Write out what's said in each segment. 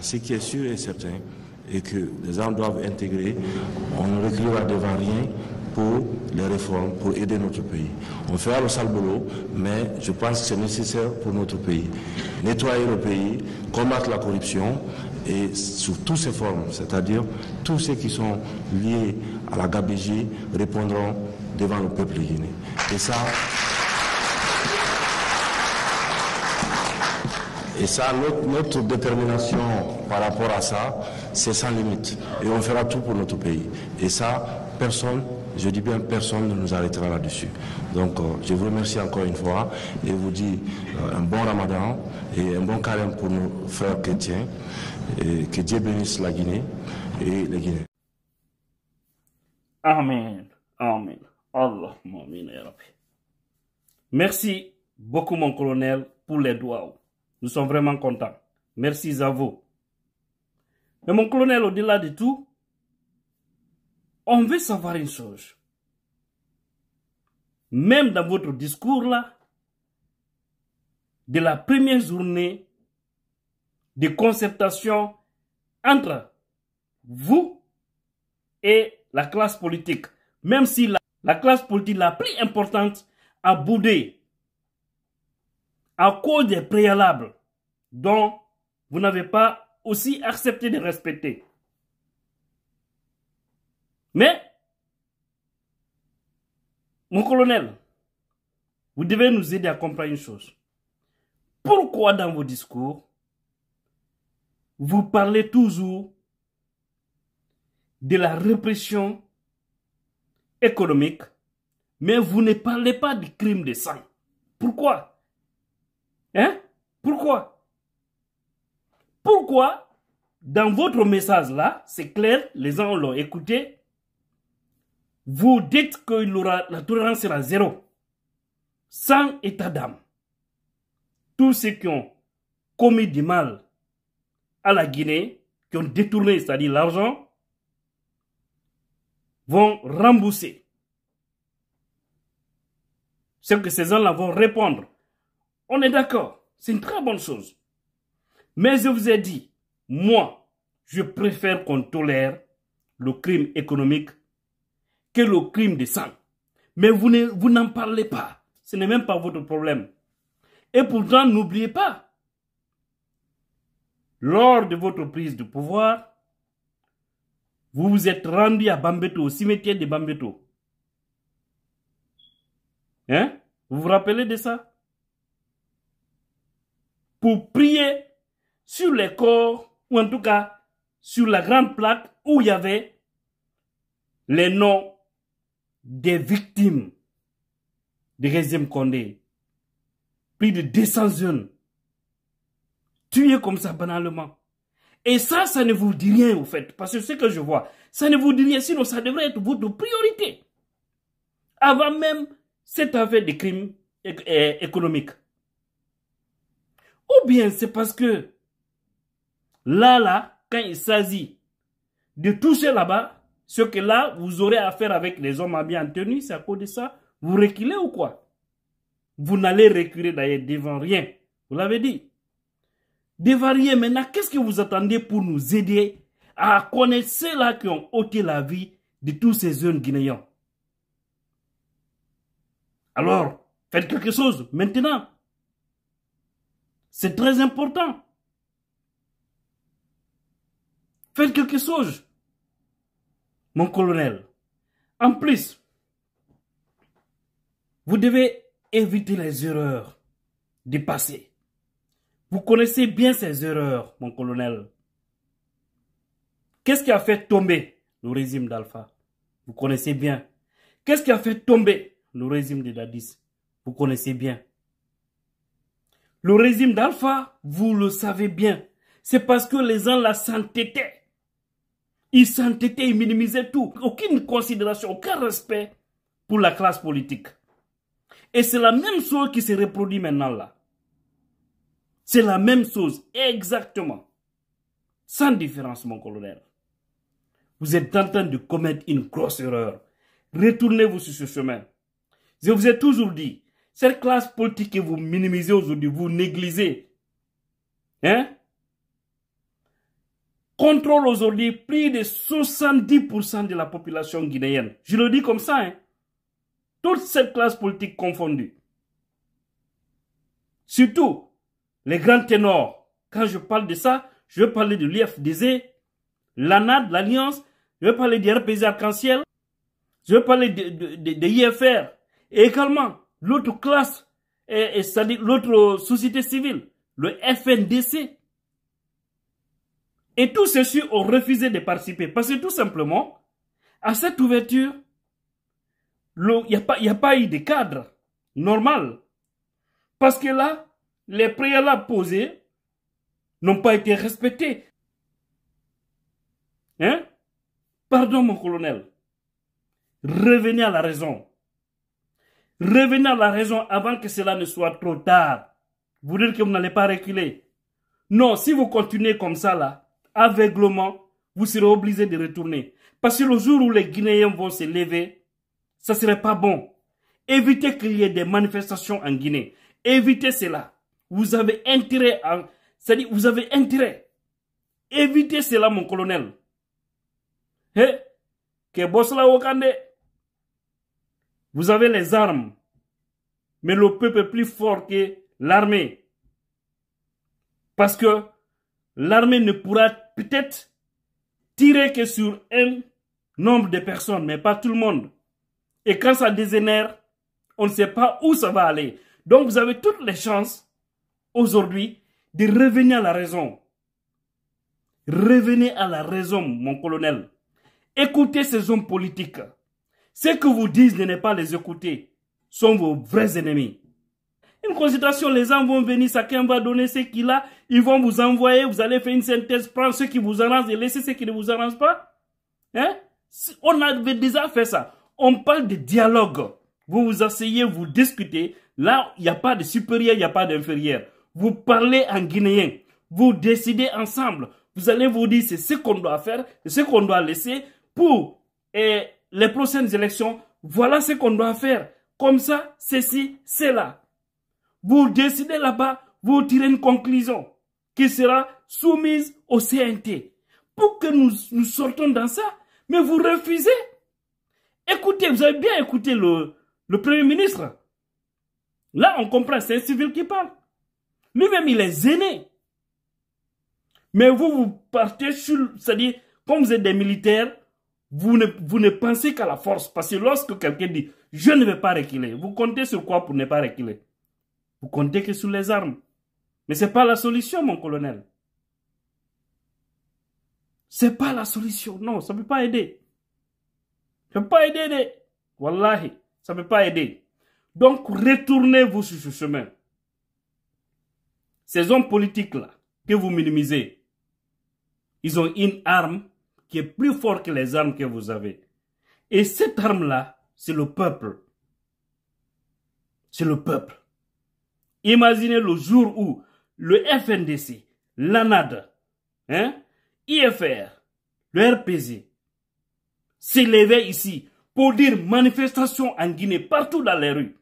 Ce qui est sûr et certain est que les gens doivent intégrer, on ne reculera devant rien pour les réformes, pour aider notre pays. On fera le sale boulot, mais je pense que c'est nécessaire pour notre pays. Nettoyer le pays, combattre la corruption et sous toutes ses formes, c'est-à-dire tous ceux qui sont liés à la gabégie répondront devant le peuple guinéen. Et ça, Et ça, notre, détermination par rapport à ça, c'est sans limite. Et on fera tout pour notre pays. Et ça, personne, je dis bien personne, ne nous arrêtera là-dessus. Donc, euh, je vous remercie encore une fois et vous dis euh, un bon ramadan et un bon carême pour nos frères chrétiens. Et que Dieu bénisse la Guinée et les Guinéens. Amen. Amen. Allahumma amin Merci beaucoup, mon colonel, pour les doigts. Nous sommes vraiment contents. Merci à vous. Mais mon colonel, au-delà de tout, on veut savoir une chose. Même dans votre discours là, de la première journée de concertation entre vous et la classe politique, même si la, classe politique la plus importante a boudé à cause des préalables dont vous n'avez pas aussi accepté de respecter. Mais, mon colonel, vous devez nous aider à comprendre une chose. Pourquoi dans vos discours, vous parlez toujours de la répression économique, mais vous ne parlez pas du crime de sang Pourquoi Hein Pourquoi Pourquoi dans votre message là, c'est clair, les gens l'ont écouté, vous dites que la tolérance sera zéro, sans état d'âme. Tous ceux qui ont commis du mal à la Guinée, qui ont détourné, c'est-à-dire l'argent, vont rembourser. C'est que ces gens-là vont répondre on est d'accord. C'est une très bonne chose. Mais je vous ai dit, moi, je préfère qu'on tolère le crime économique que le crime de sang. Mais vous n'en parlez pas. Ce n'est même pas votre problème. Et pourtant, n'oubliez pas, lors de votre prise de pouvoir, vous vous êtes rendu à Bambeto, au cimetière de Bambeto. Hein? Vous vous rappelez de ça? pour prier sur les corps, ou en tout cas sur la grande plaque où il y avait les noms des victimes de deuxième Condé. Plus de 200 jeunes tués comme ça banalement. Et ça, ça ne vous dit rien au fait, parce que ce que je vois, ça ne vous dit rien, sinon ça devrait être votre priorité. Avant même cette affaire de crimes économique. Ou bien c'est parce que là, là, quand il s'agit de toucher là-bas, ce que là, vous aurez à faire avec les hommes habillés en tenue, c'est à cause de ça, vous reculez ou quoi Vous n'allez reculer d'ailleurs devant rien. Vous l'avez dit. Devant rien, maintenant, qu'est-ce que vous attendez pour nous aider à connaître ceux-là qui ont ôté la vie de tous ces jeunes Guinéens Alors, faites quelque chose maintenant. C'est très important. Faites quelque chose, mon colonel. En plus, vous devez éviter les erreurs du passé. Vous connaissez bien ces erreurs, mon colonel. Qu'est-ce qui a fait tomber le régime d'Alpha Vous connaissez bien. Qu'est-ce qui a fait tomber le régime de Dadis Vous connaissez bien. Le régime d'Alpha, vous le savez bien, c'est parce que les gens la s'entêtaient. Ils s'entêtaient, ils minimisaient tout. Aucune considération, aucun respect pour la classe politique. Et c'est la même chose qui se reproduit maintenant là. C'est la même chose, exactement. Sans différence, mon colonel. Vous êtes en train de commettre une grosse erreur. Retournez-vous sur ce chemin. Je vous ai toujours dit, cette classe politique que vous minimisez aujourd'hui, vous négligez. Hein? Contrôle aujourd'hui plus de 70% de la population guinéenne. Je le dis comme ça. Hein. Toute cette classe politique confondue. Surtout les grands ténors. Quand je parle de ça, je veux parler de l'IFDZ, l'ANAD, l'Alliance, je veux parler des RPZ arc-en-ciel, je veux parler de, de, et également l'autre classe, et, dire l'autre société civile, le FNDC. Et tous ceux-ci ont refusé de participer parce que tout simplement, à cette ouverture, il n'y a, a, pas eu de cadre normal. Parce que là, les préalables posés n'ont pas été respectés. Hein? Pardon, mon colonel. Revenez à la raison. Revenez à la raison avant que cela ne soit trop tard. Vous dire que vous n'allez pas reculer. Non, si vous continuez comme ça là, aveuglement, vous serez obligé de retourner. Parce que le jour où les Guinéens vont se lever, ça serait pas bon. Évitez qu'il y ait des manifestations en Guinée. Évitez cela. Vous avez intérêt à, c'est-à-dire, vous avez intérêt. Évitez cela, mon colonel. Hé, hein? que Wakande. Vous avez les armes, mais le peuple est plus fort que l'armée. Parce que l'armée ne pourra peut-être tirer que sur un nombre de personnes, mais pas tout le monde. Et quand ça dégénère, on ne sait pas où ça va aller. Donc vous avez toutes les chances aujourd'hui de revenir à la raison. Revenez à la raison, mon colonel. Écoutez ces hommes politiques. Ceux que vous disent de ne pas les écouter sont vos vrais ennemis. Une consultation, les gens vont venir, chacun va donner ce qu'il a, ils vont vous envoyer, vous allez faire une synthèse, prendre ce qui vous arrange et laisser ce qui ne vous arrange pas. Hein? On avait déjà fait ça. On parle de dialogue. Vous vous asseyez, vous discutez. Là, il n'y a pas de supérieur, il n'y a pas d'inférieur. Vous parlez en guinéen. Vous décidez ensemble. Vous allez vous dire c'est ce qu'on doit faire, ce qu'on doit laisser pour les prochaines élections, voilà ce qu'on doit faire. Comme ça, ceci, cela. Vous décidez là-bas, vous tirez une conclusion qui sera soumise au CNT. Pour que nous, nous sortons dans ça, mais vous refusez. Écoutez, vous avez bien écouté le, le Premier ministre. Là, on comprend, c'est un civil qui parle. Lui-même, il est aîné. Mais vous, vous partez sur, c'est-à-dire, comme vous êtes des militaires, vous ne, vous ne pensez qu'à la force. Parce que lorsque quelqu'un dit « je ne vais pas reculer », vous comptez sur quoi pour ne pas reculer Vous comptez que sur les armes. Mais ce n'est pas la solution, mon colonel. Ce n'est pas la solution. Non, ça ne peut pas aider. Ça ne peut pas aider. Voilà, Wallahi, ça ne peut pas aider. Donc, retournez-vous sur ce chemin. Ces hommes politiques-là, que vous minimisez, ils ont une arme qui est plus fort que les armes que vous avez. Et cette arme-là, c'est le peuple. C'est le peuple. Imaginez le jour où le FNDC, l'ANAD, hein, IFR, le RPZ, s'élevait ici pour dire manifestation en Guinée partout dans les rues.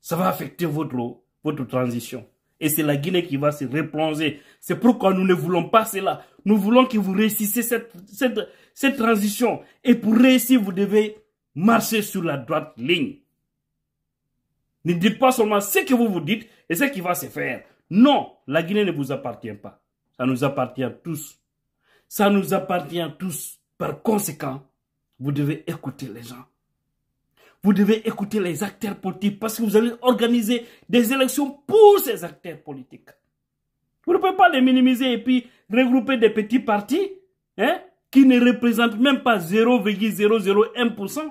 Ça va affecter votre, votre transition. Et c'est la Guinée qui va se replonger. C'est pourquoi nous ne voulons pas cela. Nous voulons que vous réussissez cette, cette transition. Et pour réussir, vous devez marcher sur la droite ligne. Ne dites pas seulement ce que vous vous dites et ce qui va se faire. Non, la Guinée ne vous appartient pas. Ça nous appartient tous. Ça nous appartient tous. Par conséquent, vous devez écouter les gens. Vous devez écouter les acteurs politiques parce que vous allez organiser des élections pour ces acteurs politiques. Vous ne pouvez pas les minimiser et puis regrouper des petits partis hein, qui ne représentent même pas 0,001%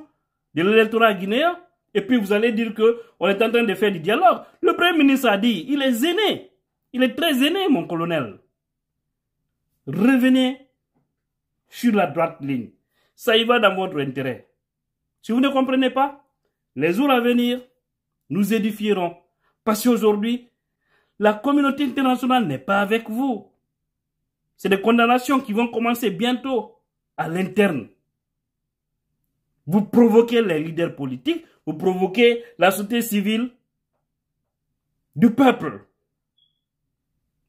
de l'électorat guinéen. Et puis vous allez dire qu'on est en train de faire du dialogue. Le Premier ministre a dit, il est zéné. Il est très zéné, mon colonel. Revenez sur la droite ligne. Ça y va dans votre intérêt. Si vous ne comprenez pas, les jours à venir, nous édifierons. Parce qu'aujourd'hui, la communauté internationale n'est pas avec vous. C'est des condamnations qui vont commencer bientôt à l'interne. Vous provoquez les leaders politiques, vous provoquez la société civile du peuple.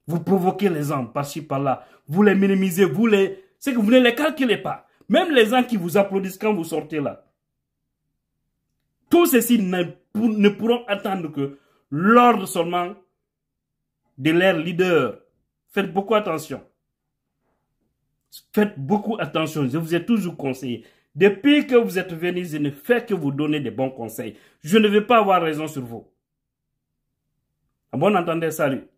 Vous provoquez les gens par-ci par-là. Vous les minimisez, vous les... C'est que vous ne les calculez pas. Même les gens qui vous applaudissent quand vous sortez là. Tout ceci ne, ne pourront attendre que l'ordre seulement de leur leader. Faites beaucoup attention. Faites beaucoup attention. Je vous ai toujours conseillé. Depuis que vous êtes venus, je ne fais que vous donner des bons conseils. Je ne vais pas avoir raison sur vous. À ah bon entendez, salut.